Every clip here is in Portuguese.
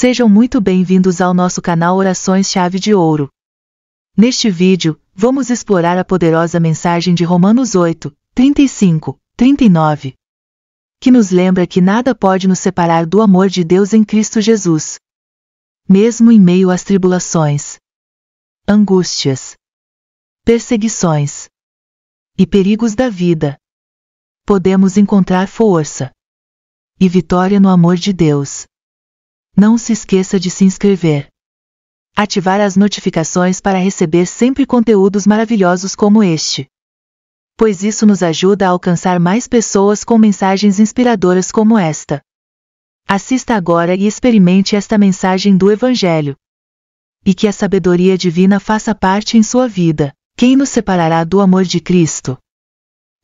Sejam muito bem-vindos ao nosso canal Orações Chave de Ouro. Neste vídeo, vamos explorar a poderosa mensagem de Romanos 8, 35, 39, que nos lembra que nada pode nos separar do amor de Deus em Cristo Jesus. Mesmo em meio às tribulações, angústias, perseguições e perigos da vida, podemos encontrar força e vitória no amor de Deus. Não se esqueça de se inscrever. Ativar as notificações para receber sempre conteúdos maravilhosos como este. Pois isso nos ajuda a alcançar mais pessoas com mensagens inspiradoras como esta. Assista agora e experimente esta mensagem do Evangelho. E que a sabedoria divina faça parte em sua vida. Quem nos separará do amor de Cristo?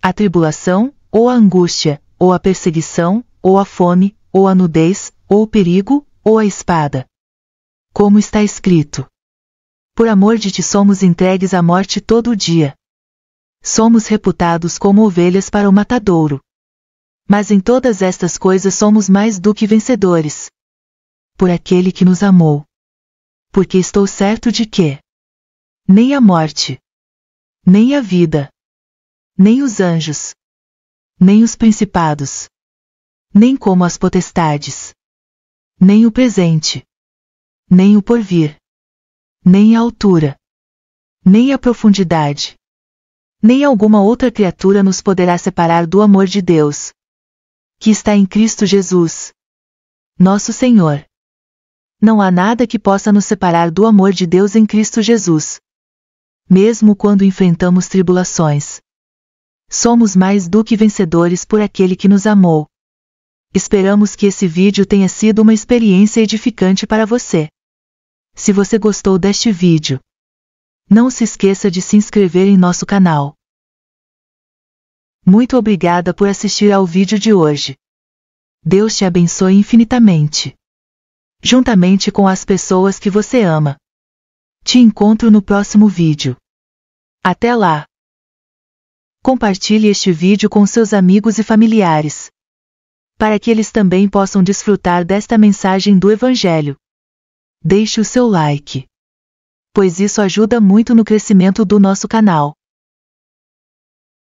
A tribulação, ou a angústia, ou a perseguição, ou a fome, ou a nudez, ou o perigo, ou a espada. Como está escrito: Por amor de ti somos entregues à morte todo o dia. Somos reputados como ovelhas para o matadouro. Mas em todas estas coisas somos mais do que vencedores. Por aquele que nos amou. Porque estou certo de que nem a morte, nem a vida, nem os anjos, nem os principados, nem como as potestades, nem o presente, nem o porvir, nem a altura, nem a profundidade, nem alguma outra criatura nos poderá separar do amor de Deus, que está em Cristo Jesus, nosso Senhor. Não há nada que possa nos separar do amor de Deus em Cristo Jesus. Mesmo quando enfrentamos tribulações, somos mais do que vencedores por aquele que nos amou. Esperamos que esse vídeo tenha sido uma experiência edificante para você. Se você gostou deste vídeo, não se esqueça de se inscrever em nosso canal. Muito obrigada por assistir ao vídeo de hoje. Deus te abençoe infinitamente. Juntamente com as pessoas que você ama. Te encontro no próximo vídeo. Até lá! Compartilhe este vídeo com seus amigos e familiares para que eles também possam desfrutar desta mensagem do Evangelho. Deixe o seu like, pois isso ajuda muito no crescimento do nosso canal.